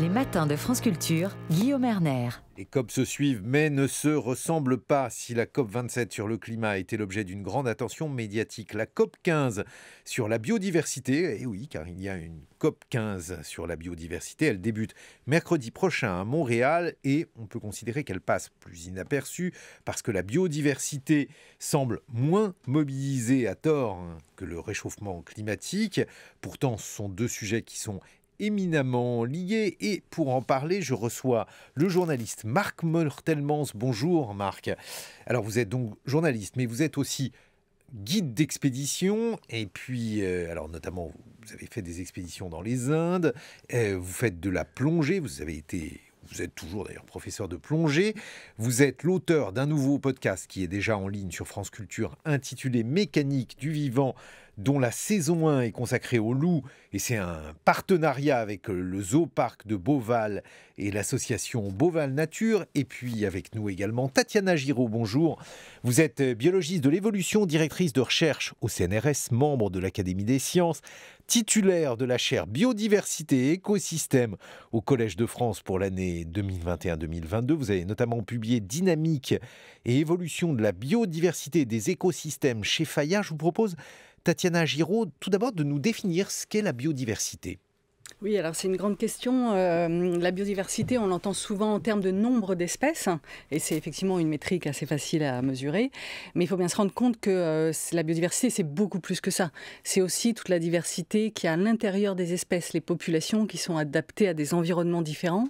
Les matins de France Culture, Guillaume Erner. Les COP se suivent mais ne se ressemblent pas. Si la COP 27 sur le climat a été l'objet d'une grande attention médiatique, la COP 15 sur la biodiversité, et eh oui, car il y a une COP 15 sur la biodiversité, elle débute mercredi prochain à Montréal et on peut considérer qu'elle passe plus inaperçue parce que la biodiversité semble moins mobilisée à tort que le réchauffement climatique. Pourtant, ce sont deux sujets qui sont éminemment lié. Et pour en parler, je reçois le journaliste Marc Mortelmans. Bonjour Marc. Alors vous êtes donc journaliste, mais vous êtes aussi guide d'expédition. Et puis, euh, alors notamment, vous avez fait des expéditions dans les Indes, euh, vous faites de la plongée, vous avez été vous êtes toujours d'ailleurs professeur de plongée. Vous êtes l'auteur d'un nouveau podcast qui est déjà en ligne sur France Culture intitulé Mécanique du vivant dont la saison 1 est consacrée au loup, et c'est un partenariat avec euh, le zooparc de Beauval et l'association Beauval Nature, et puis avec nous également Tatiana Giraud, bonjour. Vous êtes euh, biologiste de l'évolution, directrice de recherche au CNRS, membre de l'Académie des sciences, titulaire de la chaire Biodiversité et écosystème au Collège de France pour l'année 2021-2022. Vous avez notamment publié Dynamique et évolution de la biodiversité des écosystèmes chez Fayard. Je vous propose Tatiana Giraud, tout d'abord de nous définir ce qu'est la biodiversité. Oui, alors c'est une grande question. Euh, la biodiversité, on l'entend souvent en termes de nombre d'espèces, et c'est effectivement une métrique assez facile à mesurer, mais il faut bien se rendre compte que euh, la biodiversité, c'est beaucoup plus que ça. C'est aussi toute la diversité qui a à l'intérieur des espèces, les populations qui sont adaptées à des environnements différents,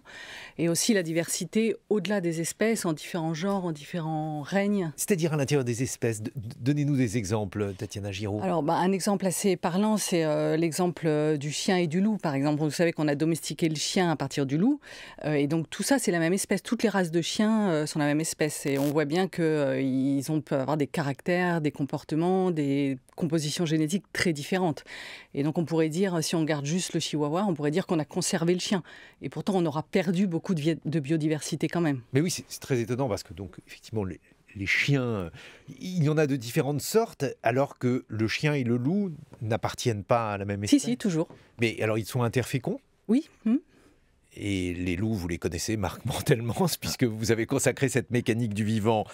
et aussi la diversité au-delà des espèces, en différents genres, en différents règnes. C'est-à-dire à, l'intérieur des espèces, donnez-nous des exemples, Tatiana Giraud. Alors, bah, un exemple assez parlant, c'est euh, l'exemple du chien et du loup, par exemple vous savez qu'on a domestiqué le chien à partir du loup. Euh, et donc, tout ça, c'est la même espèce. Toutes les races de chiens euh, sont la même espèce. Et on voit bien qu'ils euh, ont peuvent avoir des caractères, des comportements, des compositions génétiques très différentes. Et donc, on pourrait dire, si on garde juste le chihuahua, on pourrait dire qu'on a conservé le chien. Et pourtant, on aura perdu beaucoup de, de biodiversité quand même. Mais oui, c'est très étonnant parce que, donc, effectivement, les, les chiens, euh, il y en a de différentes sortes, alors que le chien et le loup n'appartiennent pas à la même espèce. Si, si, toujours. Mais alors, ils sont interféconds Oui. Hmm. Et les loups, vous les connaissez, Marc tellement, puisque vous avez consacré cette mécanique du vivant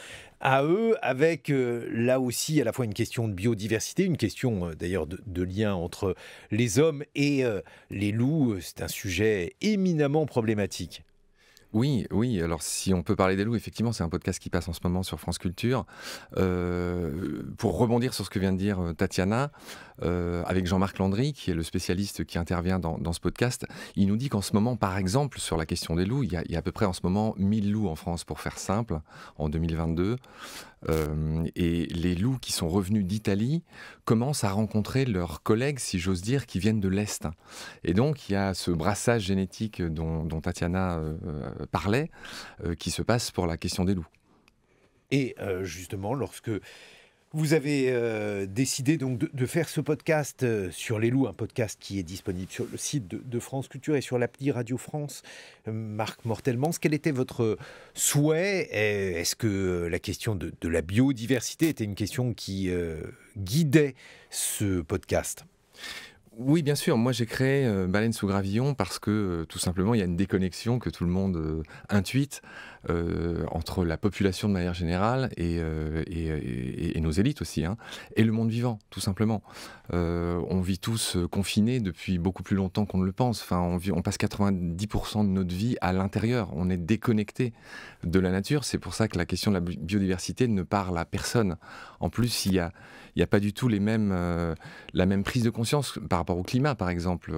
à eux, avec euh, là aussi à la fois une question de biodiversité, une question euh, d'ailleurs de, lien entre les hommes et les loups. C'est un sujet éminemment problématique. Oui, oui. Alors, si on peut parler des loups, effectivement, c'est un podcast qui passe en ce moment sur France Culture. Euh, pour rebondir sur ce que vient de dire euh, Tatiana, euh, avec Jean-Marc Landry, qui est le spécialiste qui intervient dans, ce podcast, il nous dit qu'en ce moment, par exemple, sur la question des loups, il y, a, à peu près en ce moment 1000 loups en France, pour faire simple, en 2022. Euh, et les loups qui sont revenus d'Italie commencent à rencontrer leurs collègues, si j'ose dire, qui viennent de l'Est. Et donc, il y a ce brassage génétique dont, Tatiana euh, euh, parlait, qui se passe pour la question des loups. Et justement, lorsque vous avez euh, décidé donc de, faire ce podcast euh, sur les loups, un podcast qui est disponible sur le site de, France Culture et sur l'appli Radio France. Euh, Marc Mortelmans, quel était votre souhait Est-ce que la question de, la biodiversité était une question qui guidait ce podcast oui, bien sûr. Moi, j'ai créé euh, Baleine sous gravillon parce que euh, tout simplement, il y a une déconnexion que tout le monde euh, intuite entre la population de manière générale et, nos élites aussi, hein, et le monde vivant, tout simplement. on vit tous confinés depuis beaucoup plus longtemps qu'on ne le pense. Enfin, on, on passe 90% de notre vie à l'intérieur. On est déconnecté de la nature. C'est pour ça que la question de la biodiversité ne parle à personne. En plus, il y a il n'y a pas du tout les mêmes, euh, la même prise de conscience par rapport au climat, par exemple.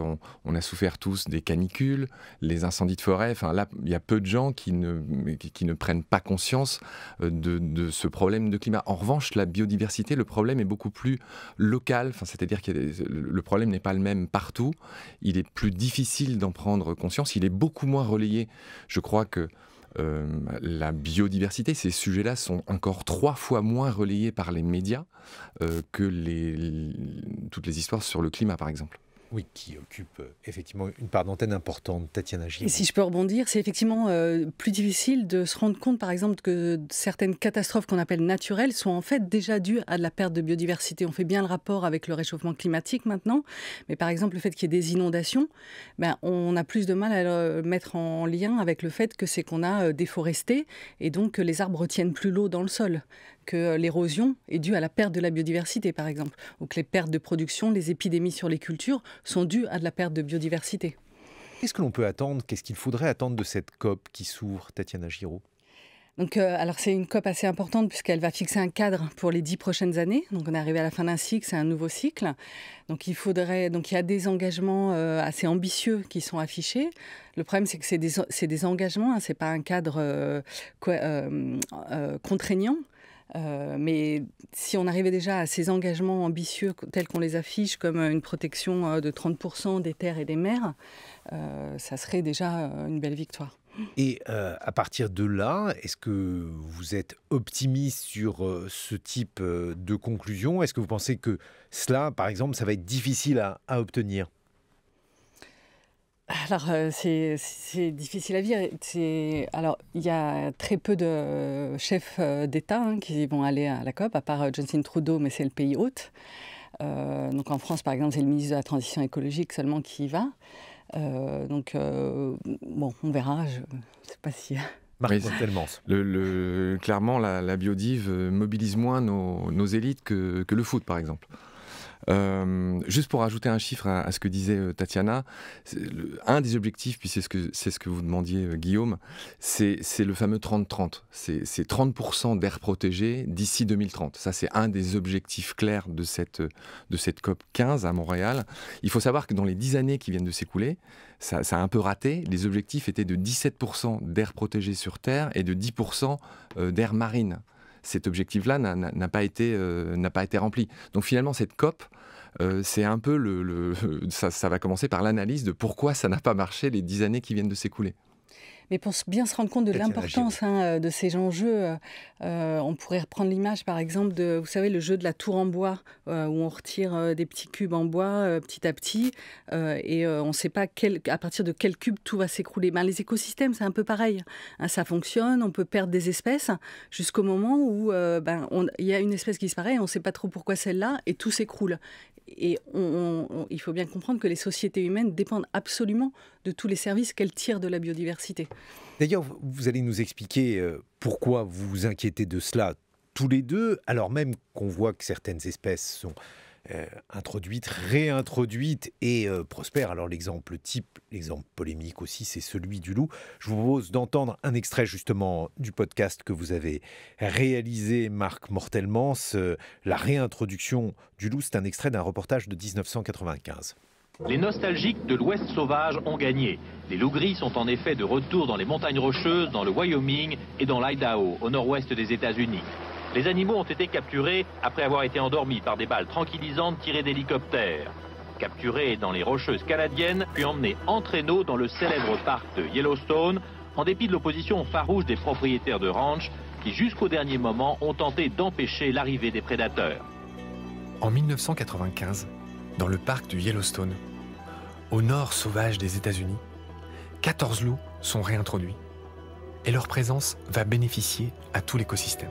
On, a souffert tous des canicules, les incendies de forêt. Enfin, là, il y a peu de gens qui ne, ne prennent pas conscience euh, de, ce problème de climat. En revanche, la biodiversité, le problème est beaucoup plus local. Enfin, c'est-à-dire que le problème n'est pas le même partout. Il est plus difficile d'en prendre conscience. Il est beaucoup moins relayé. Je crois que euh, la biodiversité, ces sujets-là sont encore trois fois moins relayés par les médias euh, que les, toutes les histoires sur le climat, par exemple. Oui, qui occupe euh, effectivement une part d'antenne importante, Tatiana Gilles. Et si je peux rebondir, c'est effectivement euh, plus difficile de se rendre compte, par exemple, que certaines catastrophes qu'on appelle naturelles sont en fait déjà dues à de la perte de biodiversité. On fait bien le rapport avec le réchauffement climatique maintenant, mais par exemple, le fait qu'il y ait des inondations, ben, on a plus de mal à le mettre en lien avec le fait que c'est qu'on a euh, déforesté et donc que les arbres retiennent plus l'eau dans le sol que l'érosion est due à la perte de la biodiversité, par exemple, ou que les pertes de production, les épidémies sur les cultures sont dues à de la perte de biodiversité. Qu'est-ce que l'on peut attendre Qu'est-ce qu'il faudrait attendre de cette COP qui s'ouvre, Tatiana Giraud donc, euh, alors c'est une COP assez importante puisqu'elle va fixer un cadre pour les dix prochaines années. Donc, on est arrivé à la fin d'un cycle, c'est un nouveau cycle. Donc, il faudrait, donc il y a des engagements euh, assez ambitieux qui sont affichés. Le problème, c'est que c'est des, des, engagements, ce hein, c'est pas un cadre euh, contraignant. Euh, mais si on arrivait déjà à ces engagements ambitieux tels qu'on les affiche, comme euh, une protection euh, de 30% des terres et des mers, ça serait déjà une belle victoire. Et à partir de là, est-ce que vous êtes optimiste sur ce type de conclusion Est-ce que vous pensez que cela, par exemple, ça va être difficile à obtenir alors, euh, c'est difficile à dire. Alors, il y a très peu de chefs euh, d'État hein, qui vont aller à la COP, à part euh, Johnson Trudeau, mais c'est le pays hôte. donc, en France, par exemple, c'est le ministre de la Transition écologique seulement qui y va. donc, bon, on verra. Je ne sais pas si. Marie, clairement, la, biodive mobilise moins nos, élites que, que le foot, par exemple. Euh, juste pour ajouter un chiffre à, ce que disait euh, Tatiana, un des objectifs, puis c'est ce, que, vous demandiez, euh, Guillaume, c'est le fameux 30-30. C'est 30%, d'air protégé d'ici 2030. Ça, c'est un des objectifs clairs de cette, de cette COP 15 à Montréal. Il faut savoir que dans les 10 années qui viennent de s'écouler, ça, ça, a un peu raté. Les objectifs étaient de 17% d'air protégé sur Terre et de 10% d'air marine cet objectif-là n'a pas, été, euh, pas été rempli. Donc finalement, cette COP, euh, c'est un peu le, ça, va commencer par l'analyse de pourquoi ça n'a pas marché les dix années qui viennent de s'écouler. Mais pour bien se rendre compte de l'importance e. hein, de ces enjeux, euh, euh, on pourrait reprendre l'image, par exemple, de, vous savez, le jeu de la tour en bois, euh, où on retire des petits cubes en bois petit à petit, et on ne sait pas à partir de quel cube tout va s'écrouler. Ben, les écosystèmes, c'est un peu pareil. Hein, ça fonctionne, on peut perdre des espèces jusqu'au moment où ben, il y a une espèce qui disparaît, et on ne sait pas trop pourquoi celle-là, et tout s'écroule et il faut bien comprendre que les sociétés humaines dépendent absolument de tous les services qu'elles tirent de la biodiversité. D'ailleurs, vous allez nous expliquer euh, pourquoi vous vous inquiétez de cela tous les deux, alors même qu'on voit que certaines espèces sont euh, introduite, réintroduite et euh, prospère. Alors l'exemple type, l'exemple polémique aussi, c'est celui du loup. Je vous propose d'entendre un extrait justement du podcast que vous avez réalisé, Marc Mortelmans, La réintroduction du loup. C'est un extrait d'un reportage de 1995. Les nostalgiques de l'Ouest sauvage ont gagné. Les loups gris sont en effet de retour dans les montagnes rocheuses, dans le Wyoming et dans l'Idaho, au nord-ouest des États-Unis. Les animaux ont été capturés après avoir été endormis par des balles tranquillisantes tirées d'hélicoptères. Capturés dans les rocheuses canadiennes, puis emmenés en traîneau dans le célèbre parc de Yellowstone, en dépit de l'opposition farouche des propriétaires de ranch, qui, jusqu'au dernier moment, ont tenté d'empêcher l'arrivée des prédateurs. En 1995, dans le parc du Yellowstone, au nord sauvage des États-Unis, 14 loups sont réintroduits et leur présence va bénéficier à tout l'écosystème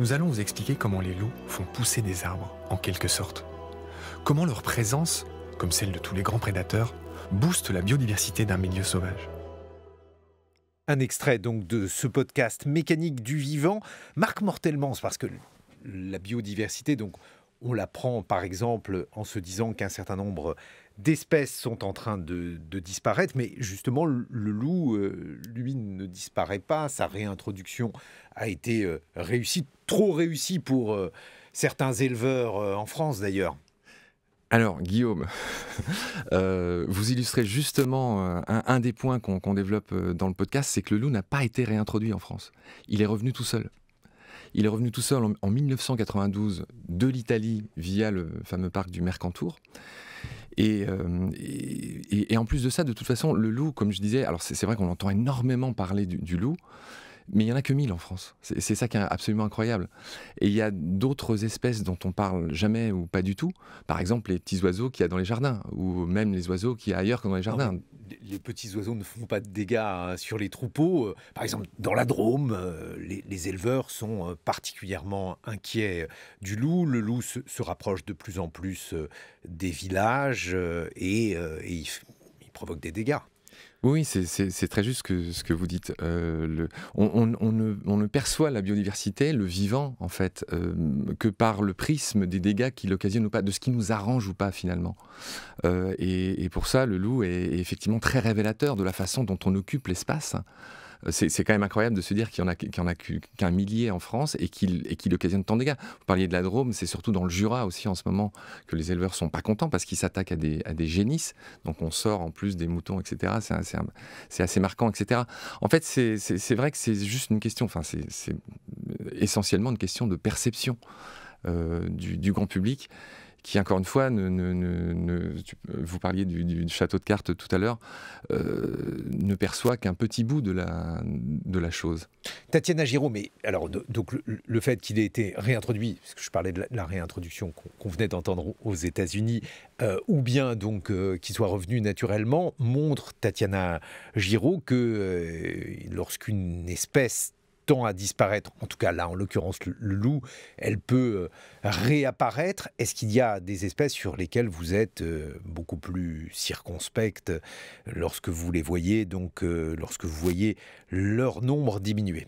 nous allons vous expliquer comment les loups font pousser des arbres, en quelque sorte. Comment leur présence, comme celle de tous les grands prédateurs, booste la biodiversité d'un milieu sauvage. Un extrait donc de ce podcast Mécanique du vivant, marque mortellement. C'est parce que la biodiversité, donc on l'apprend par exemple en se disant qu'un certain nombre d'espèces sont en train de, disparaître, mais justement, le, loup, euh, lui, ne disparaît pas. Sa réintroduction a été euh, réussie, trop réussie pour euh, certains éleveurs en France d'ailleurs. Alors, Guillaume, vous illustrez justement un, des points qu'on développe dans le podcast, c'est que le loup n'a pas été réintroduit en France. Il est revenu tout seul. Il est revenu tout seul en 1992 de l'Italie via le fameux parc du Mercantour. Euh, et, en plus de ça, de toute façon, le loup, comme je disais, alors c'est vrai qu'on entend énormément parler du loup, mais il n'y en a que 1000 en France. C'est ça qui est absolument incroyable. Et il y a d'autres espèces dont on parle jamais ou pas du tout. Par exemple, les petits oiseaux qu'il y a dans les jardins, ou même les oiseaux qu'il y a ailleurs que dans les jardins. les petits oiseaux ne font pas de dégâts hein, sur les troupeaux. Euh, par exemple, dans la Drôme, euh, les, éleveurs sont euh, particulièrement inquiets du loup. Le loup se, rapproche de plus en plus des villages et, il provoque des dégâts. Oui, c'est très juste que, ce que vous dites. Euh, le, on, ne, perçoit la biodiversité, le vivant, en fait, euh, que par le prisme des dégâts qu'il occasionne ou pas, de ce qui nous arrange ou pas, finalement. Euh, et, pour ça, le loup est effectivement très révélateur de la façon dont on occupe l'espace c'est quand même incroyable de se dire qu'il n'y en a, qu'un millier en France et qu'il occasionne tant de dégâts. Vous parliez de la Drôme, c'est surtout dans le Jura aussi en ce moment que les éleveurs sont pas contents parce qu'ils s'attaquent à des, génisses. Donc on sort en plus des moutons, etc. C'est assez, marquant, etc. En fait, c'est vrai que c'est juste une question, enfin, c'est essentiellement une question de perception euh, du grand public qui, encore une fois, ne, vous parliez du, château de cartes tout à l'heure, euh, ne perçoit qu'un petit bout de la, de la chose. Tatiana Giraud, mais alors, donc le, fait qu'il ait été réintroduit, parce que je parlais de la, réintroduction qu'on venait d'entendre aux États-Unis, euh, ou bien donc euh, qu'il soit revenu naturellement, montre Tatiana Giraud que lorsqu'une espèce temps à disparaître, en tout cas là en l'occurrence le, loup, elle peut euh, réapparaître. Est-ce qu'il y a des espèces sur lesquelles vous êtes euh, beaucoup plus circonspecte euh, lorsque vous les voyez, donc lorsque vous voyez leur nombre diminuer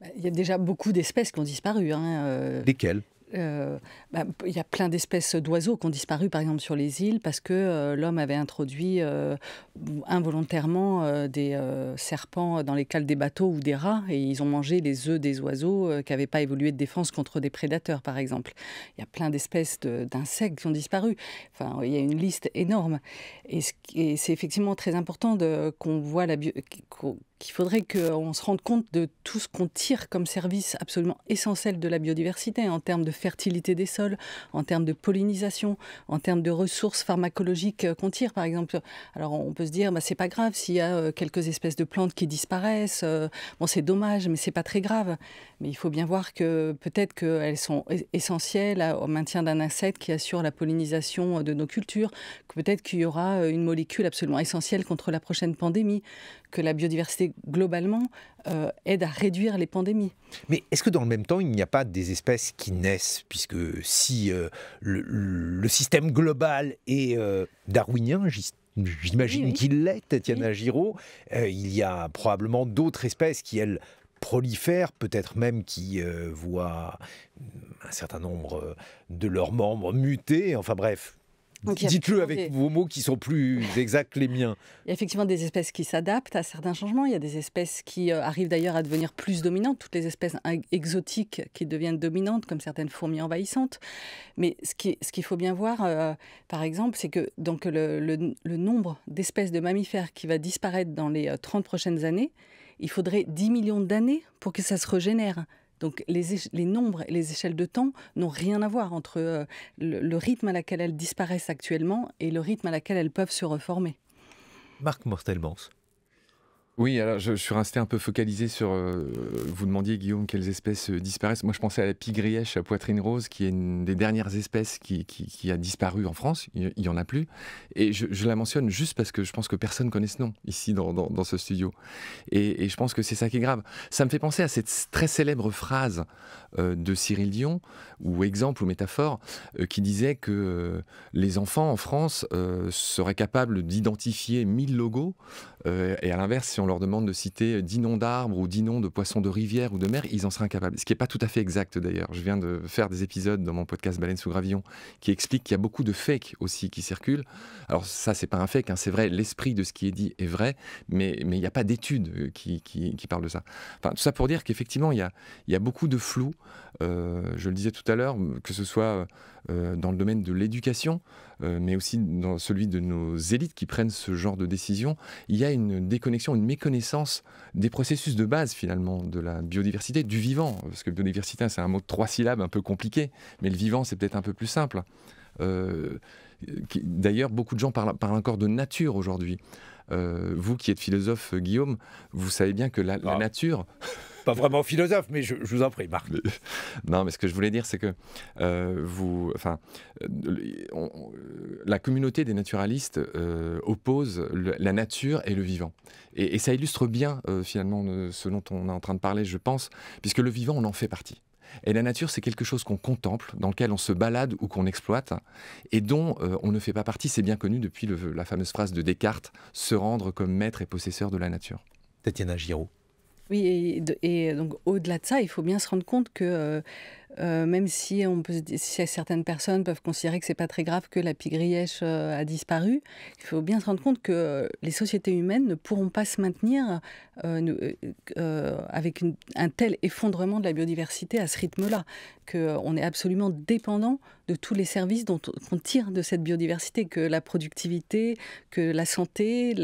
bah, il y a déjà beaucoup d'espèces qui ont disparu. Hein. Lesquelles euh, bah, il y a plein d'espèces d'oiseaux qui ont disparu, par exemple, sur les îles, parce que euh, l'homme avait introduit euh, involontairement des serpents dans les cales des bateaux ou des rats, et ils ont mangé les œufs des oiseaux qui n'avaient pas évolué de défense contre des prédateurs, par exemple. Il y a plein d'espèces d'insectes qui ont disparu. Enfin, il y a une liste énorme. Et c'est effectivement très important qu'on voit la qu'il faudrait qu'on se rende compte de tout ce qu'on tire comme service absolument essentiel de la biodiversité en termes de fertilité des sols, en termes de pollinisation, en termes de ressources pharmacologiques euh, qu'on tire par exemple. Alors on peut se dire bah, c'est pas grave s'il y a euh, quelques espèces de plantes qui disparaissent, euh, bon c'est dommage mais c'est pas très grave. Mais il faut bien voir que peut-être qu'elles sont essentielles au maintien d'un insecte qui assure la pollinisation de nos cultures, que peut-être qu'il y aura une molécule absolument essentielle contre la prochaine pandémie, que la biodiversité globalement euh, aide à réduire les pandémies. Mais est-ce que dans le même temps, il n'y a pas des espèces qui naissent Puisque si euh, le, système global est euh, darwinien, j'imagine qu'il l'est, Tatiana Giraud, il y a probablement d'autres espèces qui, elles, prolifèrent, peut-être même qui voient un certain nombre de leurs membres muter. Enfin bref, Dites-le avec vos mots qui sont plus exacts que les miens. Il y a effectivement des espèces qui s'adaptent à certains changements. Il y a des espèces qui euh, arrivent d'ailleurs à devenir plus dominantes, toutes les espèces exotiques qui deviennent dominantes, comme certaines fourmis envahissantes. Mais ce qu'il faut bien voir, euh, par exemple, c'est que donc, le, le nombre d'espèces de mammifères qui va disparaître dans les 30 euh, prochaines années, il faudrait 10 millions d'années pour que ça se régénère. Donc les, nombres et les échelles de temps n'ont rien à voir entre euh, le, rythme à laquelle elles disparaissent actuellement et le rythme à laquelle elles peuvent se reformer. Marc Mortelmans. Oui, alors je, suis resté un peu focalisé sur. Euh, vous demandiez, Guillaume, quelles espèces euh, disparaissent. Moi, je pensais à la pigrièche à poitrine rose, qui est une des dernières espèces qui, a disparu en France. Il n'y en a plus. Et je, la mentionne juste parce que je pense que personne connaît ce nom ici dans, ce studio. Et, je pense que c'est ça qui est grave. Ça me fait penser à cette très célèbre phrase euh, de Cyril Dion, ou exemple ou métaphore, qui disait que les enfants en France seraient capables d'identifier 1000 logos. Euh, et à l'inverse, si on leur demande de citer 10 euh, noms d'arbres ou 10 noms de poissons de rivière ou de mer, ils en seraient incapables. Ce qui n'est pas tout à fait exact d'ailleurs. Je viens de faire des épisodes dans mon podcast Baleine sous gravillon qui explique qu'il y a beaucoup de fakes aussi qui circulent. Alors ça, c'est pas un fake, hein, c'est vrai, l'esprit de ce qui est dit est vrai, mais il n'y a pas d'études euh, qui, parlent de ça. Enfin, tout ça pour dire qu'effectivement, il y a, y a beaucoup de flou euh, je le disais tout à l'heure, que ce soit euh, dans le domaine de l'éducation, euh, mais aussi dans celui de nos élites qui prennent ce genre de décision, il y a une déconnexion, une méconnaissance des processus de base finalement de la biodiversité, du vivant, parce que biodiversité c'est un mot de trois syllabes un peu compliqué, mais le vivant c'est peut-être un peu plus simple. D'ailleurs, beaucoup de gens parlent encore de nature aujourd'hui. Euh, vous qui êtes philosophe, euh, Guillaume, vous savez bien que la, ah. nature... Pas vraiment philosophe, mais je, vous en prie, Marc. non, mais ce que je voulais dire, c'est que euh, vous, enfin, la communauté des naturalistes oppose la nature et le vivant, et, et ça illustre bien finalement ce dont on est en train de parler, je pense, puisque le vivant, on en fait partie. Et la nature, c'est quelque chose qu'on contemple, dans lequel on se balade ou qu'on exploite, et dont euh, on ne fait pas partie. C'est bien connu depuis la fameuse phrase de Descartes, se rendre comme maître et possesseur de la nature. Tatiana Giraud. Oui, et, donc au-delà de ça, il faut bien se rendre compte que... Euh, euh, même si certaines personnes peuvent considérer que c'est pas très grave que la pigrièche euh, a disparu, il faut bien se rendre compte que euh, les sociétés humaines ne pourront pas se maintenir avec un tel effondrement de la biodiversité à ce rythme-là, qu'on est absolument dépendant de tous les services dont on tire de cette biodiversité, que la productivité, que la santé,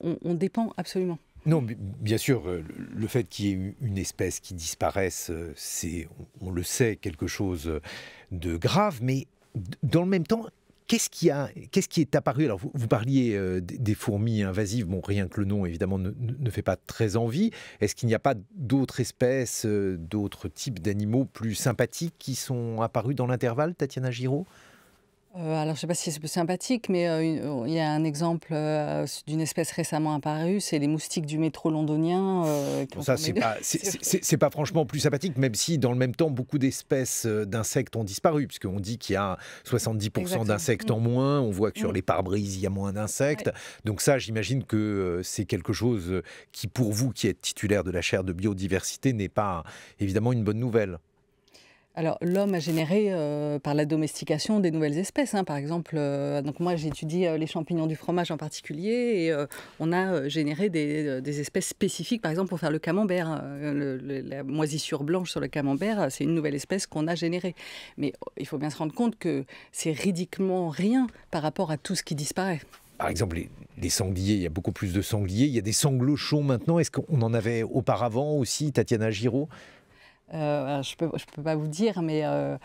on, on dépend absolument. Non, bien sûr, euh, le fait qu'il y ait une espèce qui disparaisse, euh, c'est, on le sait, quelque chose euh, de grave, mais dans le même temps, Qu'est-ce qui, qu'est-ce qui est apparu Alors, vous, parliez des fourmis invasives. Bon, rien que le nom, évidemment, ne, fait pas très envie. Est-ce qu'il n'y a pas d'autres espèces, d'autres types d'animaux plus sympathiques qui sont apparus dans l'intervalle, Tatiana Giraud euh, alors, je ne sais pas si c'est sympathique, mais euh, oh, il y a un exemple euh, d'une espèce récemment apparue, c'est les moustiques du métro londonien. Bon, ça, c'est pas, pas, franchement plus sympathique, même si dans le même temps, beaucoup d'espèces d'insectes ont disparu, puisqu'on dit qu'il y a 70% d'insectes en mm. moins, on voit que sur mm. les pare-brises, il y a moins d'insectes. Donc ça, j'imagine que c'est quelque chose qui, pour vous, qui êtes titulaire de la chaire de biodiversité, n'est pas évidemment une bonne nouvelle. Alors, l'homme a généré euh, par la domestication des nouvelles espèces. Hein. par exemple, euh, donc moi j'étudie euh, les champignons du fromage en particulier et on a généré des, espèces spécifiques. Par exemple, pour faire le camembert, hein. la moisissure blanche sur le camembert, c'est une nouvelle espèce qu'on a générée. Mais oh, il faut bien se rendre compte que c'est ridiculement rien par rapport à tout ce qui disparaît par exemple, les, sangliers, il y a beaucoup plus de sangliers. Il y a des sanglochons maintenant. Est-ce qu'on en avait auparavant aussi, Tatiana Giraud euh, je peux, je peux, pas vous dire, mais euh,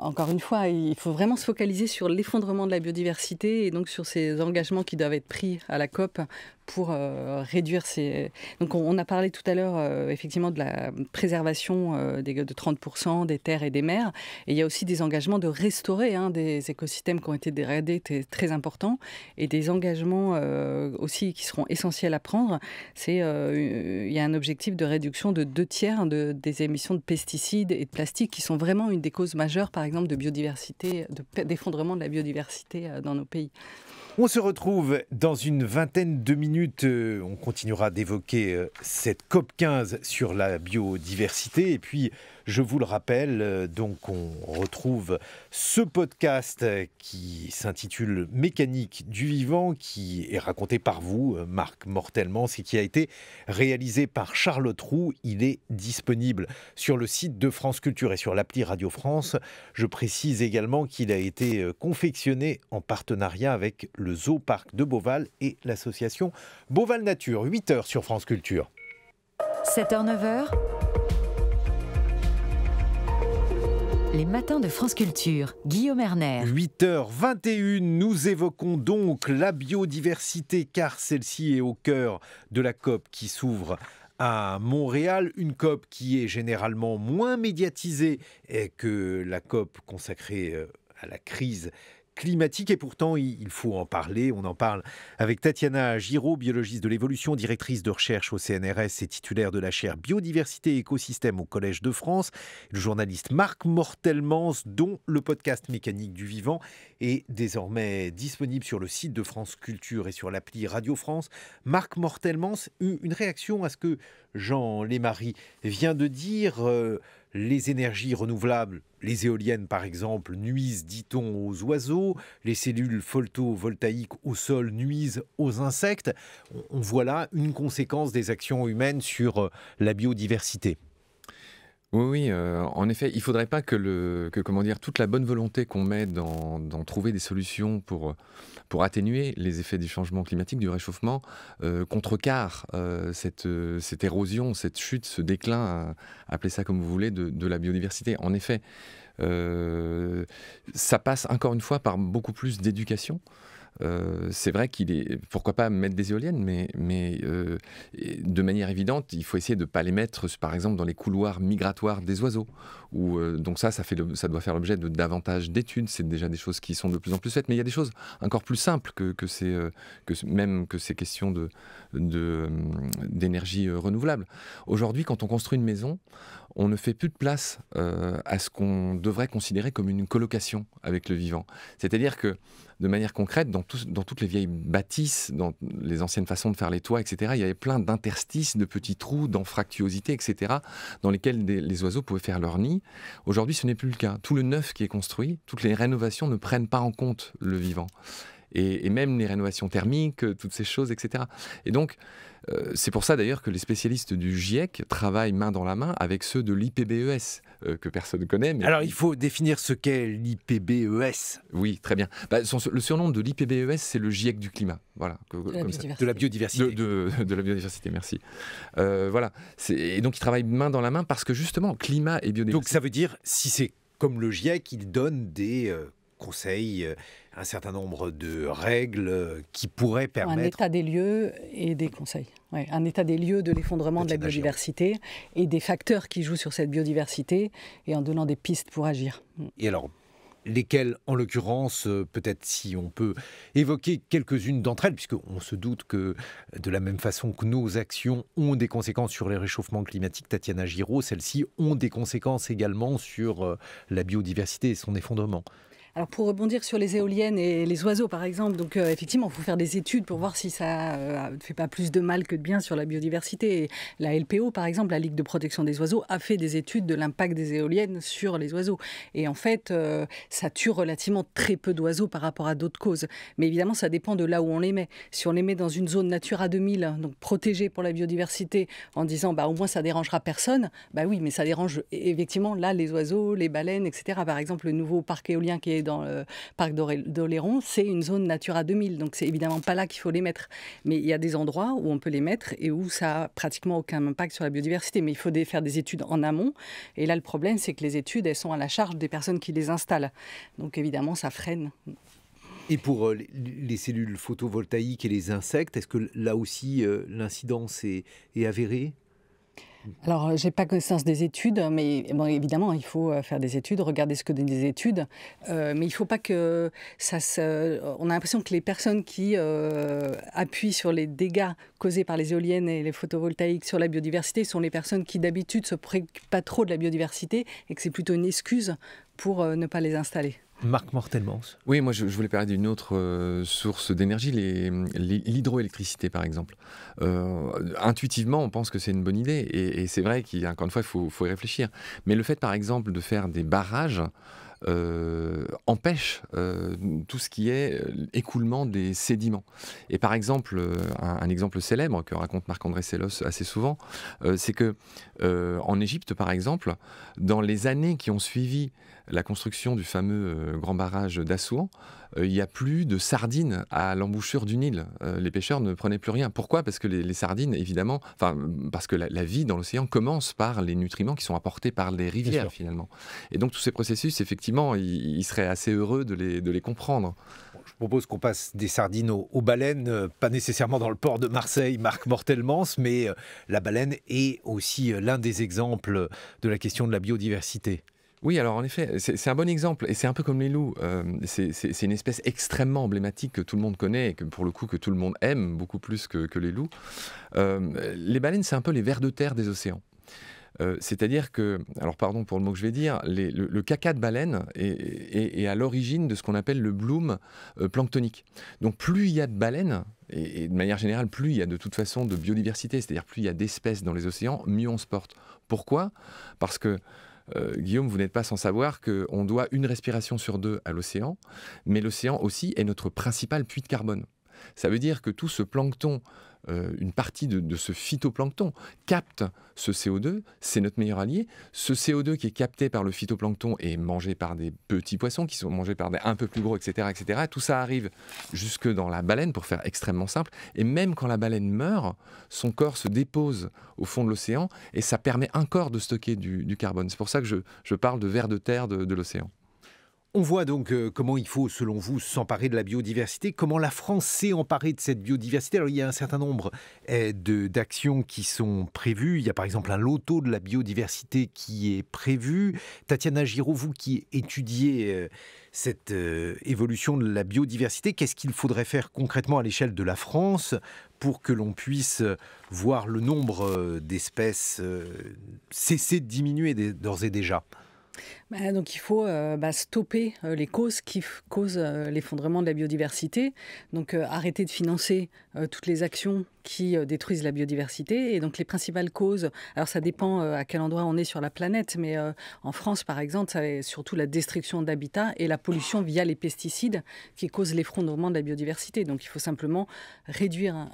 encore une fois, il faut vraiment se focaliser sur l'effondrement de la biodiversité et donc sur ces engagements qui doivent être pris à la COP pour euh, réduire ces... Donc on, a parlé tout à l'heure euh, effectivement de la préservation euh, des, de 30% des terres et des mers. Et il y a aussi des engagements de restaurer hein, des écosystèmes qui ont été dégradés, très importants, et des engagements aussi qui seront essentiels à prendre. C'est il y a un objectif de réduction de deux tiers des émissions de pesticides et de plastique qui sont vraiment une des causes majeures, par exemple, de biodiversité, d'effondrement de, la biodiversité euh, dans nos pays. On se retrouve dans une vingtaine de minutes. Euh, on continuera d'évoquer euh, cette COP15 sur la biodiversité. Et puis, je vous le rappelle, euh, donc on retrouve ce podcast qui s'intitule Mécanique du vivant, qui est raconté par vous, euh, Marc Mortellement, et qui a été réalisé par Charles Trou. Il est disponible sur le site de France Culture et sur l'appli Radio France. Je précise également qu'il a été euh, confectionné en partenariat avec le Zoo Parc de Beauval et l'association Beauval Nature, 8h sur France Culture. 7h, 9h. Les matins de France Culture, Guillaume Erner. 8h21, nous évoquons donc la biodiversité car celle-ci est au cœur de la COP qui s'ouvre à Montréal, une COP qui est généralement moins médiatisée que la COP consacrée euh, à la crise climatique. Et pourtant, il faut en parler. On en parle avec Tatiana Giraud, biologiste de l'évolution, directrice de recherche au CNRS et titulaire de la chaire Biodiversité et écosystème au Collège de France. Le journaliste Marc Mortelmans, dont le podcast Mécanique du vivant est désormais disponible sur le site de France Culture et sur l'appli Radio France. Marc Mortelmans une réaction à ce que Jean Lémarie vient de dire. Euh, les énergies renouvelables, les éoliennes par exemple, nuisent, dit-on, aux oiseaux, les cellules photovoltaïques au sol nuisent aux insectes. On voit là une conséquence des actions humaines sur euh, la biodiversité. Oui, oui, euh, en effet, il ne faudrait pas que, le, que comment dire, toute la bonne volonté qu'on met dans, trouver des solutions pour, atténuer les effets du changement climatique, du réchauffement, euh, contrecarre euh, cette, érosion, cette chute, ce déclin, appelez ça comme vous voulez, de, de la biodiversité. En effet, ça passe encore une fois par beaucoup plus d'éducation. Euh, c'est vrai qu'il est. Pourquoi pas mettre des éoliennes, mais, mais euh, de manière évidente, il faut essayer de ne pas les mettre, par exemple, dans les couloirs migratoires des oiseaux. Euh, donc ça, ça, fait ça doit faire l'objet de davantage d'études. C'est déjà des choses qui sont de plus en plus faites, mais il y a des choses encore plus simples que, que, ces, que même que ces questions de, d'énergie renouvelable. Aujourd'hui, quand on construit une maison, on ne fait plus de place euh, à ce qu'on devrait considérer comme une colocation avec le vivant. C'est-à-dire que, de manière concrète, dans, toutes les vieilles bâtisses, dans les anciennes façons de faire les toits, etc., il y avait plein d'interstices, de petits trous, d'anfractuosités, etc., dans lesquels les oiseaux pouvaient faire leur nid. Aujourd'hui, ce n'est plus le cas. Tout le neuf qui est construit, toutes les rénovations ne prennent pas en compte le vivant et, même les rénovations thermiques, euh, toutes ces choses, etc. Et donc, euh, c'est pour ça d'ailleurs que les spécialistes du GIEC travaillent main dans la main avec ceux de l'IPBES, euh, que personne ne connaît. Mais... Alors, il faut définir ce qu'est l'IPBES. Oui, très bien. Bah, le surnom de l'IPBES, c'est le GIEC du climat. Voilà, de, la biodiversité. De, la biodiversité, merci. voilà. Et donc, ils travaillent main dans la main parce que justement, climat et biodiversité. Donc, ça veut dire, si c'est comme le GIEC, ils donnent des conseils, euh, un certain nombre de règles euh, qui pourraient permettre... Un état des lieux et des conseils. Ouais, un état des lieux de l'effondrement de la biodiversité et des facteurs qui jouent sur cette biodiversité et en donnant des pistes pour agir. Mm. Et alors, lesquelles, en l'occurrence, euh, peut-être si on peut évoquer quelques-unes d'entre elles, puisqu'on se doute que de la même façon que nos actions ont des conséquences sur les réchauffements climatiques, Tatiana Giraud, celles-ci ont des conséquences également sur la biodiversité et son effondrement. Alors pour rebondir sur les éoliennes et les oiseaux par exemple, donc euh, effectivement, il faut faire des études pour voir si ça ne euh, fait pas plus de mal que de bien sur la biodiversité. la LPO par exemple, la Ligue de protection des oiseaux, a fait des études de l'impact des éoliennes sur les oiseaux. Et en fait, euh, ça tue relativement très peu d'oiseaux par rapport à d'autres causes. Mais évidemment, ça dépend de là où on les met. Si on les met dans une zone nature Natura 2000, donc protégée pour la biodiversité, en disant bah au moins ça dérangera personne, bah oui, mais ça dérange e, effectivement là les oiseaux, les baleines, etc. Par exemple, le nouveau parc éolien qui est dans le parc d'Oléron, c'est une zone Natura 2000. Donc, c'est évidemment pas là qu'il faut les mettre. Mais il y a des endroits où on peut les mettre et où ça a pratiquement aucun impact sur la biodiversité. Mais il faut faire des études en amont. Et là, le problème, c'est que les études, elles sont à la charge des personnes qui les installent. Donc, évidemment, ça freine. Et pour euh, les cellules photovoltaïques et les insectes, est-ce que là aussi euh, l'incidence est avérée alors, n'ai euh, pas connaissance des études, mais évidemment, il faut euh, faire des études, regarder ce que donnent les études. Euh, mais il ne faut pas que ça se. On a l'impression que les personnes qui appuient sur les dégâts causés par les éoliennes et les photovoltaïques sur la biodiversité sont les personnes qui d'habitude ne se préoccupent pas trop de la biodiversité et que c'est plutôt une excuse pour ne pas les installer. Marc Mortelmans. Oui, moi je, voulais parler d'une autre euh, source d'énergie, l'hydroélectricité par exemple. Euh, intuitivement, on pense que c'est une bonne idée, et, c'est vrai qu'encore une fois, il faut, y réfléchir. Mais le fait par exemple de faire des barrages, euh, empêche tout ce qui est écoulement des sédiments. Et par exemple, un, exemple célèbre que raconte Marc-André Sellos assez souvent, c'est que en Égypte, par exemple, dans les années qui ont suivi la construction du fameux euh, grand barrage d'Assouan, euh, il n'y a plus de sardines à l'embouchure du Nil. Euh, les pêcheurs ne prenaient plus rien. Pourquoi Parce que les, sardines, évidemment, enfin, mm, parce que la, vie dans l'océan commence par les nutriments qui sont apportés par les rivières, finalement. Et donc, tous ces processus, effectivement, ils seraient assez heureux de les, comprendre. je propose qu'on passe des sardines aux, aux, baleines, pas nécessairement dans le port de Marseille, Marc Mortelmans, mais la baleine est aussi l'un des exemples de la question de la biodiversité. Oui, alors en effet, c'est un bon exemple. Et c'est un peu comme les loups. Euh, c'est une espèce extrêmement emblématique que tout le monde connaît et que pour le coup que tout le monde aime beaucoup plus que, les loups. Euh, les baleines, c'est un peu les vers de terre des océans. Euh, c'est-à-dire que, alors pardon pour le mot que je vais dire, le, caca de baleine est, à l'origine de ce qu'on appelle le bloom planctonique. Donc plus il y a de baleines, et, de manière générale, plus il y a de toute façon de biodiversité, c'est-à-dire plus il y a d'espèces dans les océans, mieux on se porte. Pourquoi Parce que euh, Guillaume, vous n'êtes pas sans savoir qu'on doit une respiration sur deux à l'océan, mais l'océan aussi est notre principal puits de carbone. Ça veut dire que tout ce plancton euh, une partie de, ce phytoplancton capte ce CO2, c'est notre meilleur allié. Ce CO2 qui est capté par le phytoplancton et mangé par des petits poissons qui sont mangés par des un peu plus gros, etc. etc. Tout ça arrive jusque dans la baleine, pour faire extrêmement simple. Et même quand la baleine meurt, son corps se dépose au fond de l'océan et ça permet encore de stocker du, carbone. C'est pour ça que je, parle de vers de terre de l'océan. On voit donc euh, comment il faut, selon vous, s'emparer de la biodiversité, comment la France s'est emparée de cette biodiversité. Alors il y a un certain nombre eh, d'actions qui sont prévues. Il y a par exemple un loto de la biodiversité qui est prévu. Tatiana Giraud, vous qui étudiez euh, cette euh, évolution de la biodiversité, qu'est-ce qu'il faudrait faire concrètement à l'échelle de la France pour que l'on puisse voir le nombre d'espèces cesser de diminuer d'ores et déjà bah, donc il faut euh, bah, stopper euh, les causes qui causent euh, l'effondrement de la biodiversité. Donc arrêter de financer toutes les actions qui détruisent la biodiversité. Et donc les principales causes, alors ça dépend à quel endroit on est sur la planète, mais en France par exemple, c'est surtout la destruction d'habitats et la pollution via les pesticides qui causent l'effondrement de la biodiversité. Donc il faut simplement réduire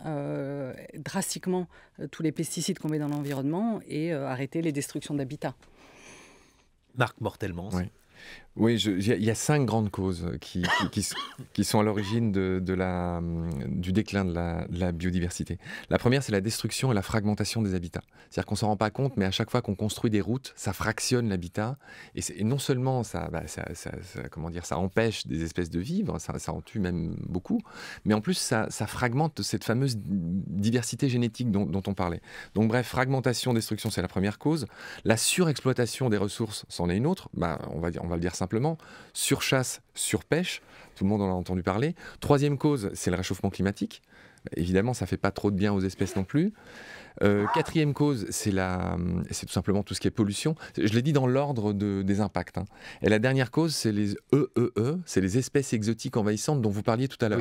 drastiquement tous les pesticides qu'on met dans l'environnement et arrêter les destructions d'habitats. Marc mortellement oui, il y a cinq grandes causes qui, qui, sont à l'origine de, la, mm, du déclin de la, biodiversité. La première, c'est la destruction et la fragmentation des habitats. C'est-à-dire qu'on ne s'en rend pas compte, mais à chaque fois qu'on construit des routes, ça fractionne l'habitat. Et, non seulement bah, ça, comment dire, ça empêche des espèces de vivre, ça, en tue même beaucoup, mais en plus, ça, fragmente cette fameuse diversité génétique dont, on parlait. Donc bref, fragmentation, destruction, c'est la première cause. La surexploitation des ressources, c'en est une autre. Bah, on, va, on va le dire simplement simplement. Surchasse, surpêche, tout le monde en a entendu parler. Troisième cause, c'est le réchauffement climatique. Évidemment, ça ne fait pas trop de bien aux espèces non plus. Euh, quatrième cause, c'est tout simplement tout ce qui est pollution. Je l'ai dit dans l'ordre des impacts. Hein. Et la dernière cause, c'est les EEE, e e, c'est les espèces exotiques envahissantes dont vous parliez tout à l'heure.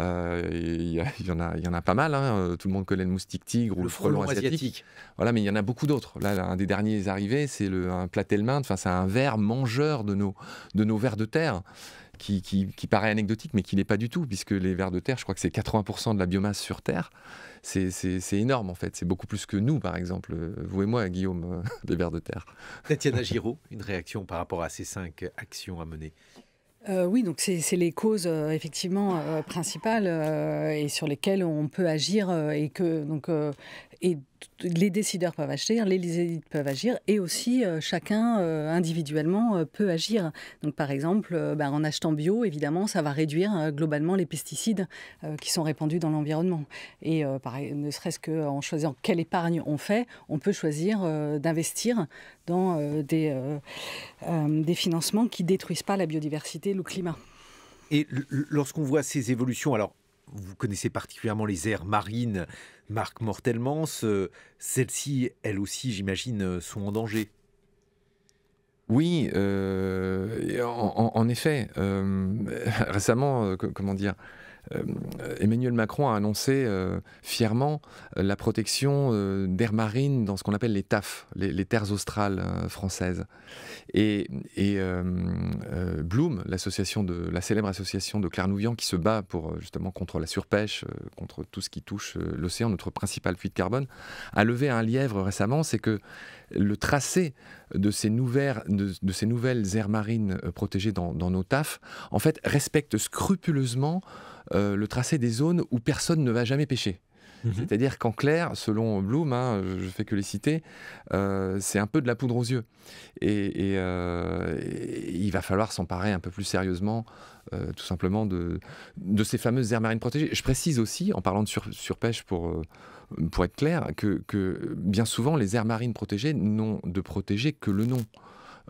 Euh, il y, en a, y en a pas mal. Hein. Tout le monde connaît le moustique tigre ou le, frelon, asiatique. Voilà, mais il y en a beaucoup d'autres. Là, un des derniers arrivés, c'est le un platelminthe. Enfin, c'est un ver mangeur de nos de nos vers de terre. Qui, paraît anecdotique, mais qui n'est pas du tout, puisque les vers de terre, je crois que c'est 80% de la biomasse sur Terre. C'est énorme, en fait. C'est beaucoup plus que nous, par exemple, vous et moi, Guillaume, des vers de terre. Tatiana Giraud, une réaction par rapport à ces cinq actions à mener euh, oui, donc c'est les causes euh, effectivement euh, principales et sur lesquelles on peut agir et que donc et les décideurs peuvent agir, les élites peuvent agir, et aussi euh, chacun euh, individuellement euh, peut agir. Donc par exemple, bah, en achetant bio, évidemment, ça va réduire globalement les pesticides qui sont répandus dans l'environnement. Et ne serait-ce qu'en choisissant quelle épargne on fait, on peut choisir d'investir dans des, financements qui détruisent pas la biodiversité, le climat. Et lorsqu'on voit ces évolutions, alors vous connaissez particulièrement les aires marines, Marc Mortelmans. Celles-ci, elles aussi, j'imagine, euh, sont en danger. Oui, euh, en, effet. Euh, récemment, comment dire euh, Emmanuel Macron a annoncé euh, fièrement euh, la protection d'air marines dans ce qu'on appelle les TAF, les, terres australes françaises. Et, Bloom, l'association de la célèbre association de Clernouvian qui se bat pour justement contre la surpêche, contre tout ce qui touche l'océan, notre principale fuite de carbone, a levé un lièvre récemment, c'est que le tracé de ces nouvelles, aires marines protégées dans, dans nos TAF, en fait, respecte scrupuleusement euh, le tracé des zones où personne ne va jamais pêcher. Mhm. C'est-à-dire qu'en clair, selon Bloom, hein, je fais que les citer, euh, c'est un peu de la poudre aux yeux. Et, euh, il va falloir s'emparer un peu plus sérieusement, tout simplement, de, ces fameuses aires marines protégées. Je précise aussi, en parlant de surpêche pour, pour être clair, que, bien souvent, les aires marines protégées n'ont de protégé que le nom.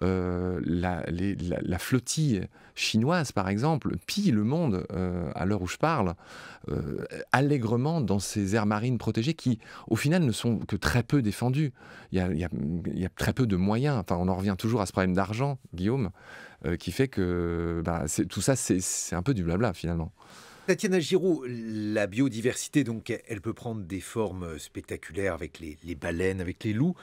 Euh, la, flottille chinoise, par exemple, pille le monde, euh, à l'heure où je parle, euh, allègrement dans ces aires marines protégées qui, au final, ne sont que très peu défendues. Il y a, très peu de moyens. Enfin, on en revient toujours à ce problème d'argent, Guillaume, qui fait que bah, tout ça, c'est un peu du blabla, finalement. Tatiana Giraud, la biodiversité, donc, elle peut prendre des formes spectaculaires avec les baleines, avec les loups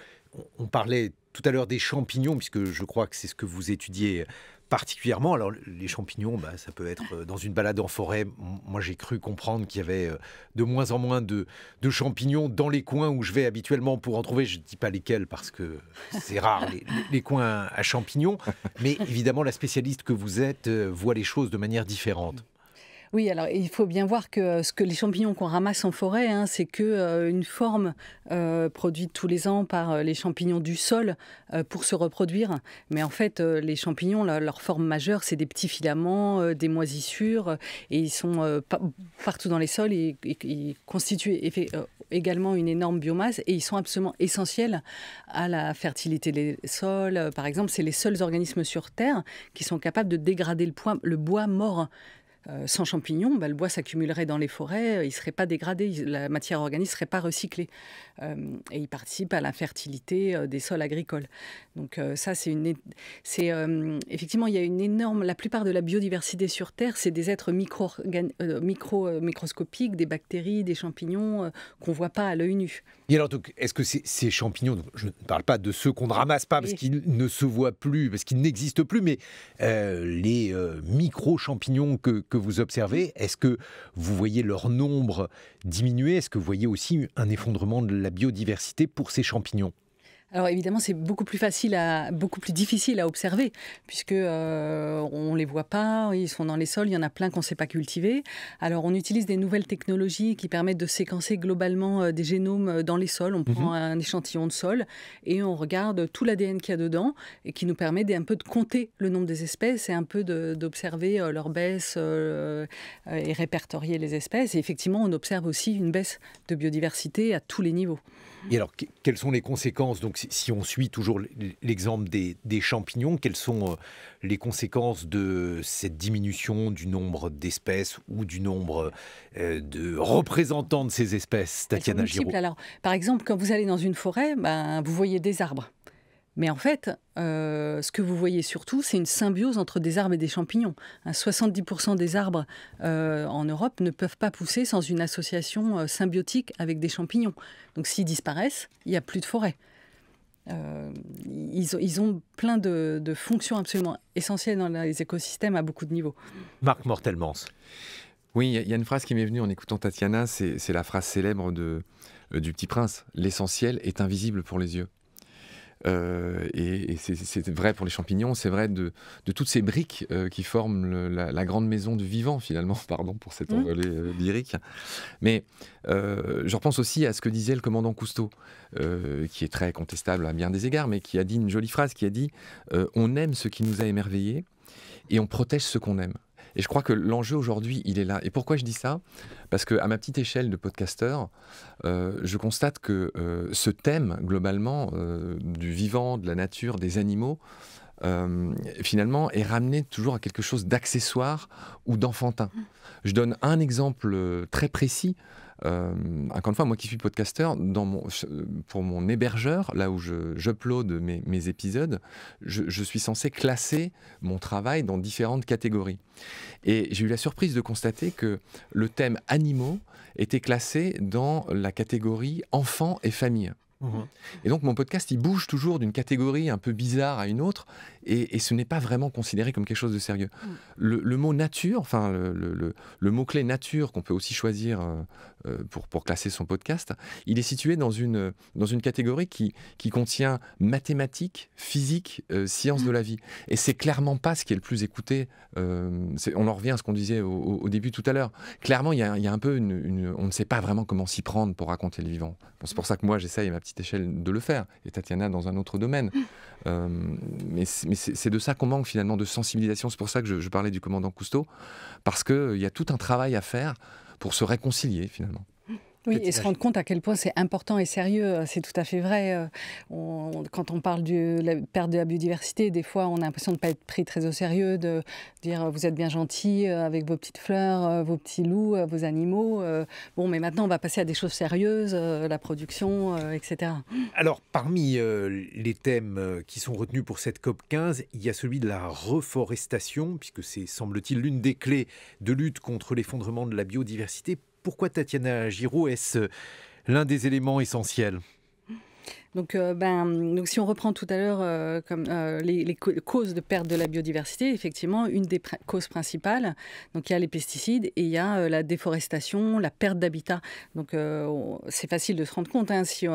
on parlait tout à l'heure des champignons, puisque je crois que c'est ce que vous étudiez particulièrement. Alors, les champignons, bah, ça peut être euh, dans une balade en forêt. Moi, j'ai cru comprendre qu'il y avait euh, de moins en moins de, champignons dans les coins où je vais habituellement pour en trouver. Je ne dis pas lesquels parce que c'est rare, les, coins à champignons. Mais évidemment, la spécialiste que vous êtes euh, voit les choses de manière différente. Oui, alors il faut bien voir que euh, ce que les champignons qu'on ramasse en forêt, hein, c'est que euh, une forme euh, produite tous les ans par les champignons du sol pour se reproduire. Mais en fait, les champignons, leur, forme majeure, c'est des petits filaments, des moisissures, et ils sont partout dans les sols et, constituent également une énorme biomasse et ils sont absolument essentiels à la fertilité des sols. Par exemple, c'est les seuls organismes sur Terre qui sont capables de dégrader le bois mort. Euh, sans champignons, bah, le bois s'accumulerait dans les forêts, euh, il ne serait pas dégradé, la matière organique ne serait pas recyclée. Euh, et il participe à l'infertilité des sols agricoles. Donc ça, c'est une... C'est, effectivement, il y a une énorme... La plupart de la biodiversité sur Terre, c'est des êtres microscopiques, des bactéries, des champignons qu'on ne voit pas à l'œil nu. Et alors, est-ce que ces, champignons, je ne parle pas de ceux qu'on ne ramasse pas parce qu'ils ne se voient plus, parce qu'ils n'existent plus, mais les micro-champignons que vous observez Est-ce que vous voyez leur nombre diminuer Est-ce que vous voyez aussi un effondrement de la biodiversité pour ces champignons alors évidemment, c'est beaucoup plus facile à, beaucoup plus difficile à observer puisque euh, on les voit pas, ils sont dans les sols, il y en a plein qu'on ne sait pas cultiver. Alors on utilise des nouvelles technologies qui permettent de séquencer globalement euh, des génomes euh, dans les sols. On prend mhm. un échantillon de sol et on regarde tout l'ADN qu'il y a dedans et qui nous permet un peu de compter le nombre des espèces et un peu d'observer leur baisse et répertorier les espèces. Et effectivement, on observe aussi une baisse de biodiversité à tous les niveaux. Et alors, quelles sont les conséquences Donc, si on suit toujours l'exemple des, champignons, quelles sont euh, les conséquences de cette diminution du nombre d'espèces ou du nombre euh, de représentants de ces espèces, Tatiana Giraud Alors, Par exemple, quand vous allez dans une forêt, ben, vous voyez des arbres. Mais en fait, euh, ce que vous voyez surtout, c'est une symbiose entre des arbres et des champignons. 70% hein, des arbres en Europe ne peuvent pas pousser sans une association symbiotique avec des champignons. Donc s'ils disparaissent, il n'y a plus de forêt. Euh, ils, ont, ils, ont plein de, fonctions absolument essentielles dans les écosystèmes à beaucoup de niveaux. Marc Mortelmans. Oui, il y, a une phrase qui m'est venue en écoutant Tatiana, c'est la phrase célèbre de, euh, du Petit Prince. L'essentiel est invisible pour les yeux. Euh, et, c'est vrai pour les champignons, c'est vrai de, toutes ces briques euh, qui forment la, grande maison du vivant, finalement, pardon pour cette mmh. envolé euh, lyrique. Mais je repense aussi à ce que disait le commandant Cousteau, qui est très contestable à bien des égards, mais qui a dit une jolie phrase qui a dit On aime ce qui nous a émerveillés et on protège ce qu'on aime. Et je crois que l'enjeu aujourd'hui, il est là. Et pourquoi je dis ça Parce que à ma petite échelle de podcasteur, euh, je constate que euh, ce thème globalement euh, du vivant, de la nature, des animaux, finalement, est ramené toujours à quelque chose d'accessoire ou d'enfantin. Mmh. Je donne un exemple très précis. Euh, encore une fois, moi qui suis podcasteur, pour mon hébergeur, là où j'upload mes, mes épisodes, je, je suis censé classer mon travail dans différentes catégories. Et j'ai eu la surprise de constater que le thème animaux était classé dans la catégorie enfants et famille. Mmh. Et donc mon podcast, il bouge toujours d'une catégorie un peu bizarre à une autre et, ce n'est pas vraiment considéré comme quelque chose de sérieux. Mm. Le, mot nature, enfin le, mot-clé nature qu'on peut aussi choisir euh, euh, pour, classer son podcast, il est situé dans une, dans une catégorie qui, contient mathématiques, physique, euh, sciences de la vie. Et c'est clairement pas ce qui est le plus écouté. on en revient à ce qu'on disait au, début tout à l'heure. Clairement, il y, a, un peu on ne sait pas vraiment comment s'y prendre pour raconter le vivant. c'est pour ça que moi j'essaye à ma petite échelle de le faire, et Tatiana dans un autre domaine. Euh, mais c'est de ça qu'on manque finalement, de sensibilisation. C'est pour ça que je, parlais du commandant Cousteau, parce qu'il euh, y a tout un travail à faire pour se réconcilier finalement. Oui, et se rendre compte à quel point c'est important et sérieux. Hein, c'est tout à fait vrai. Euh, quand on parle de la perte de la biodiversité, des fois, on a l'impression de ne pas être pris très au sérieux, de dire euh, vous êtes bien gentil euh, avec vos petites fleurs, vos petits loups, vos animaux. Bon, mais maintenant, on va passer à des choses sérieuses, la production, etc. Alors, parmi les thèmes qui sont retenus pour cette COP 15, il y a celui de la reforestation, puisque c'est, semble-t-il, l'une des clés de lutte contre l'effondrement de la biodiversité. Pourquoi Tatiana Giraud est-ce euh, l'un des éléments essentiels donc, euh, ben, donc si on reprend tout à l'heure euh, comme euh, les, causes de perte de la biodiversité, effectivement, une des causes principales, donc il y a les pesticides et il y a la déforestation, la perte d'habitat. Donc c'est facile de se rendre compte. Hein, si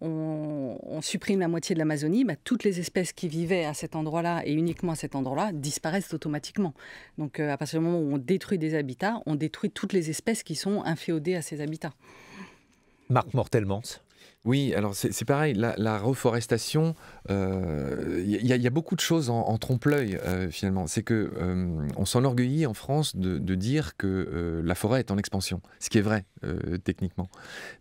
on, supprime la moitié de l'Amazonie, ben, toutes les espèces qui vivaient à cet endroit-là et uniquement à cet endroit-là disparaissent automatiquement. Donc à partir du moment où on détruit des habitats, on détruit toutes les espèces qui sont inféodées à ces habitats. Marc Mortelmans oui, alors c'est pareil, la, reforestation, il euh, y, a beaucoup de choses en, trompe-l'œil euh, finalement. C'est que euh, on s'enorgueillit en France de, dire que la forêt est en expansion, ce qui est vrai techniquement.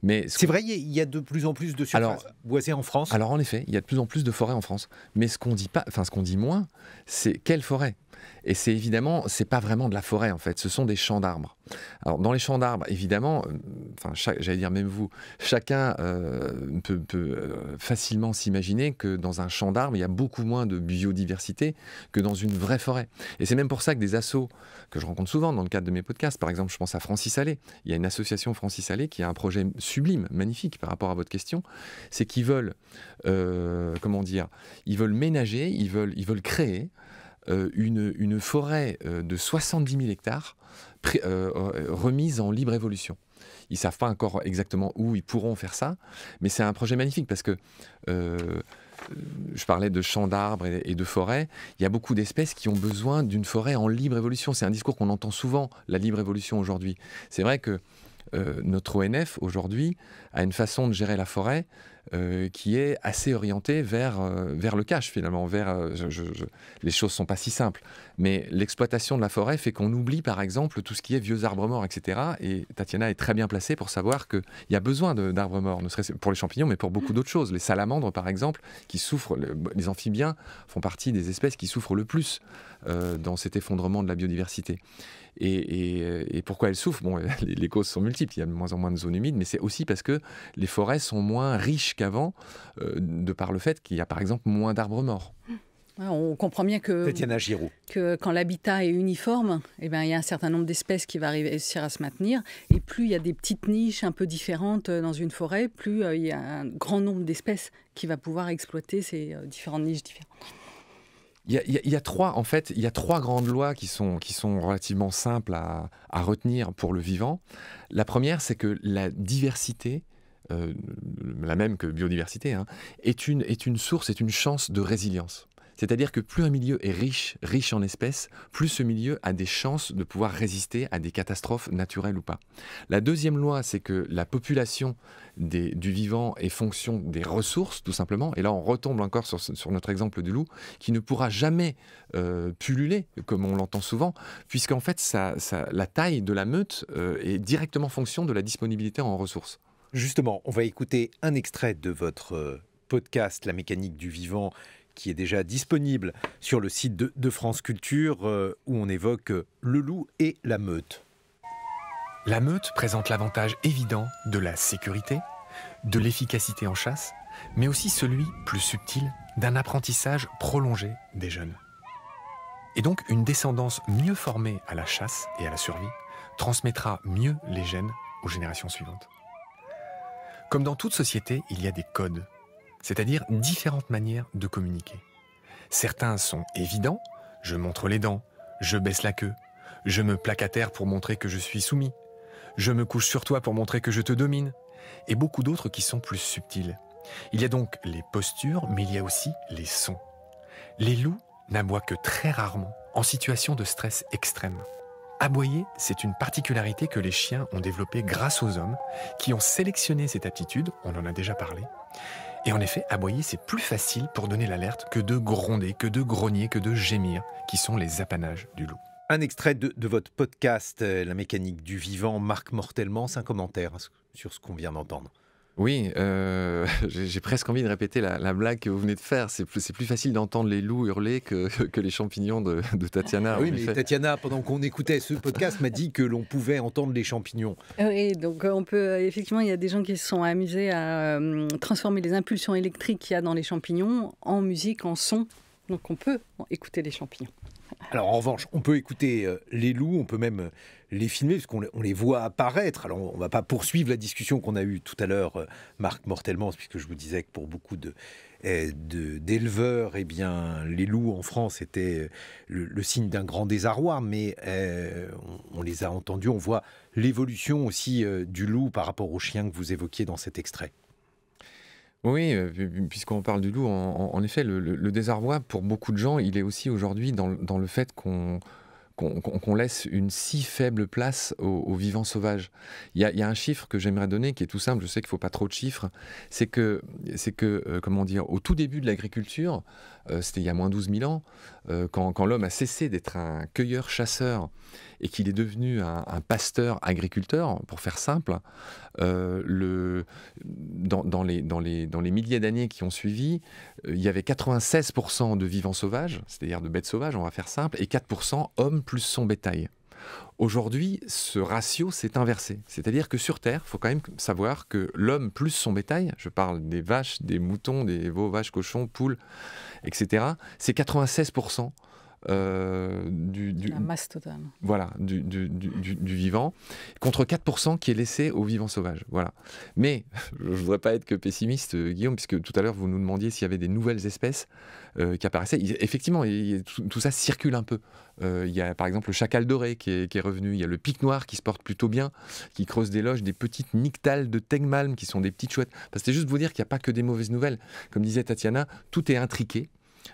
Mais c'est vrai, il y a de plus en plus de surfaces boisées en France. Alors en effet, il y a de plus en plus de forêts en France. Mais ce qu'on dit pas, enfin ce qu'on dit moins, c'est quelle forêt et c'est évidemment, c'est pas vraiment de la forêt en fait, ce sont des champs d'arbres. Alors dans les champs d'arbres, évidemment, euh, enfin j'allais dire même vous, chacun euh, peut, euh, facilement s'imaginer que dans un champ d'arbres, il y a beaucoup moins de biodiversité que dans une vraie forêt. Et c'est même pour ça que des assos que je rencontre souvent dans le cadre de mes podcasts, par exemple, je pense à Francis Allais. Il y a une association Francis Allais qui a un projet sublime, magnifique par rapport à votre question, c'est qu'ils veulent, comment dire, ils veulent ménager, ils veulent, ils veulent créer euh, une, forêt euh, de 70 000 hectares euh, remise en libre évolution. Ils ne savent pas encore exactement où ils pourront faire ça, mais c'est un projet magnifique parce que je parlais de champs d'arbres et de forêts. Il y a beaucoup d'espèces qui ont besoin d'une forêt en libre évolution. C'est un discours qu'on entend souvent, la libre évolution aujourd'hui. C'est vrai que notre ONF aujourd'hui a une façon de gérer la forêt euh, qui est assez orienté vers, euh, le cash finalement, vers euh, les choses sont pas si simples. Mais l'exploitation de la forêt fait qu'on oublie, par exemple, tout ce qui est vieux arbres morts, etc. Et Tatiana est très bien placée pour savoir qu'il y a besoin d'arbres morts, ne serait-ce pour les champignons, mais pour beaucoup mm. d'autres choses. Les salamandres, par exemple, qui souffrent, les amphibiens font partie des espèces qui souffrent le plus euh, dans cet effondrement de la biodiversité. Et, pourquoi elles souffrent les, causes sont multiples. Il y a de moins en moins de zones humides, mais c'est aussi parce que les forêts sont moins riches qu'avant, euh, de par le fait qu'il y a, par exemple, moins d'arbres morts. Mm on comprend bien que, quand l'habitat est uniforme, eh ben, il y a un certain nombre d'espèces qui vont réussir à se maintenir. Et plus il y a des petites niches un peu différentes euh, dans une forêt, plus euh, il y a un grand nombre d'espèces qui va pouvoir exploiter ces euh, différentes niches différentes. Il y, a, trois, en fait, il y a trois grandes lois qui sont, relativement simples à, retenir pour le vivant. La première, c'est que la diversité, la même que biodiversité, hein, est, une, est une source, est une chance de résilience. C'est-à-dire que plus un milieu est riche, riche en espèces, plus ce milieu a des chances de pouvoir résister à des catastrophes naturelles ou pas. La deuxième loi, c'est que la population du vivant est fonction des ressources, tout simplement. Et là, on retombe encore sur, notre exemple du loup, qui ne pourra jamais euh, pulluler, comme on l'entend souvent, puisqu'en fait, ça, la taille de la meute euh, est directement fonction de la disponibilité en ressources. Justement, on va écouter un extrait de votre euh, podcast La mécanique du vivant qui est déjà disponible sur le site de, France Culture, euh, où on évoque euh, le loup et la meute. La meute présente l'avantage évident de la sécurité, de l'efficacité en chasse, mais aussi celui, plus subtil, d'un apprentissage prolongé des jeunes. Et donc une descendance mieux formée à la chasse et à la survie transmettra mieux les gènes aux générations suivantes. Comme dans toute société, il y a des codes c'est-à-dire différentes manières de communiquer. Certains sont évidents, je montre les dents, je baisse la queue, je me plaque à terre pour montrer que je suis soumis, je me couche sur toi pour montrer que je te domine, et beaucoup d'autres qui sont plus subtils. Il y a donc les postures, mais il y a aussi les sons. Les loups n'aboient que très rarement, en situation de stress extrême. Aboyer, c'est une particularité que les chiens ont développée grâce aux hommes, qui ont sélectionné cette aptitude, on en a déjà parlé, et en effet, aboyer, c'est plus facile pour donner l'alerte que de gronder, que de grogner, que de gémir, qui sont les apanages du loup. Un extrait de, votre podcast euh, La mécanique du vivant marque mortellement un commentaire hein, sur ce qu'on vient d'entendre. Oui, euh, j'ai presque envie de répéter la, blague que vous venez de faire. C'est plus, facile d'entendre les loups hurler que, les champignons de, Tatiana. Oui, mais Tatiana, pendant qu'on écoutait ce podcast, m'a dit que l'on pouvait entendre les champignons. Oui, donc euh, on peut, euh, effectivement, il y a des gens qui se sont amusés à transformer les impulsions électriques qu'il y a dans les champignons en musique, en son. Donc on peut écouter les champignons. Alors en revanche, on peut écouter euh, les loups, on peut même euh, les filmer, parce qu'on les voit apparaître. Alors on ne va pas poursuivre la discussion qu'on a eue tout à l'heure, euh, Marc Mortellement, puisque je vous disais que pour beaucoup eh, d'éleveurs, eh bien, les loups en France étaient le, signe d'un grand désarroi, mais on, on, les a entendus, on voit l'évolution aussi du loup par rapport au chien que vous évoquiez dans cet extrait. Oui, euh, puisqu'on parle du loup, en, effet, le, désarroi, pour beaucoup de gens, il est aussi aujourd'hui dans, le fait qu'on laisse une si faible place aux, vivants sauvages. Il y, a, un chiffre que j'aimerais donner qui est tout simple, je sais qu'il ne faut pas trop de chiffres, c'est que, que, euh, comment dire, au tout début de l'agriculture, euh, c'était il y a moins 12 000 ans, euh, quand, l'homme a cessé d'être un cueilleur-chasseur et qu'il est devenu un, pasteur-agriculteur, pour faire simple, euh, le, dans, les, dans les milliers d'années qui ont suivi, il y avait 96% de vivants sauvages, c'est-à-dire de bêtes sauvages, on va faire simple, et 4% hommes plus son bétail. Aujourd'hui, ce ratio s'est inversé. C'est-à-dire que sur Terre, il faut quand même savoir que l'homme plus son bétail, je parle des vaches, des moutons, des veaux, vaches, cochons, poules, etc., c'est 96% euh, du, La masse totale. Voilà, du, vivant, contre 4% qui est laissé au vivant sauvage. Voilà. Mais je ne voudrais pas être que pessimiste, euh, Guillaume, puisque tout à l'heure vous nous demandiez s'il y avait des nouvelles espèces euh, qui apparaissaient. effectivement, tout, ça circule un peu. il y a par exemple le chacal doré qui est, revenu, il y a le pic noir qui se porte plutôt bien, qui creuse des loges, des petites nictales de Tegmalm qui sont des petites chouettes. C'était juste vous dire qu'il n'y a pas que des mauvaises nouvelles. Comme disait Tatiana, tout est intriqué.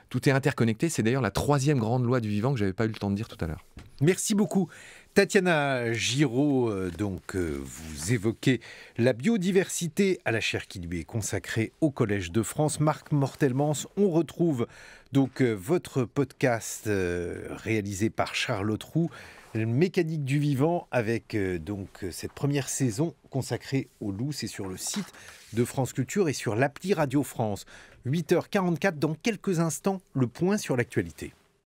Tout est interconnecté. C'est d'ailleurs la troisième grande loi du vivant que j'avais pas eu le temps de dire tout à l'heure. Merci beaucoup. Tatiana Giraud, euh, donc euh, vous évoquez la biodiversité à la chaire qui lui est consacrée au Collège de France. Marc Mortelmans, on retrouve donc euh, votre podcast réalisé par Charles Roux mécanique du vivant avec euh, donc euh, cette première saison consacrée au loup. C'est sur le site de France Culture et sur l'appli Radio France. 8h44 dans quelques instants, le point sur l'actualité.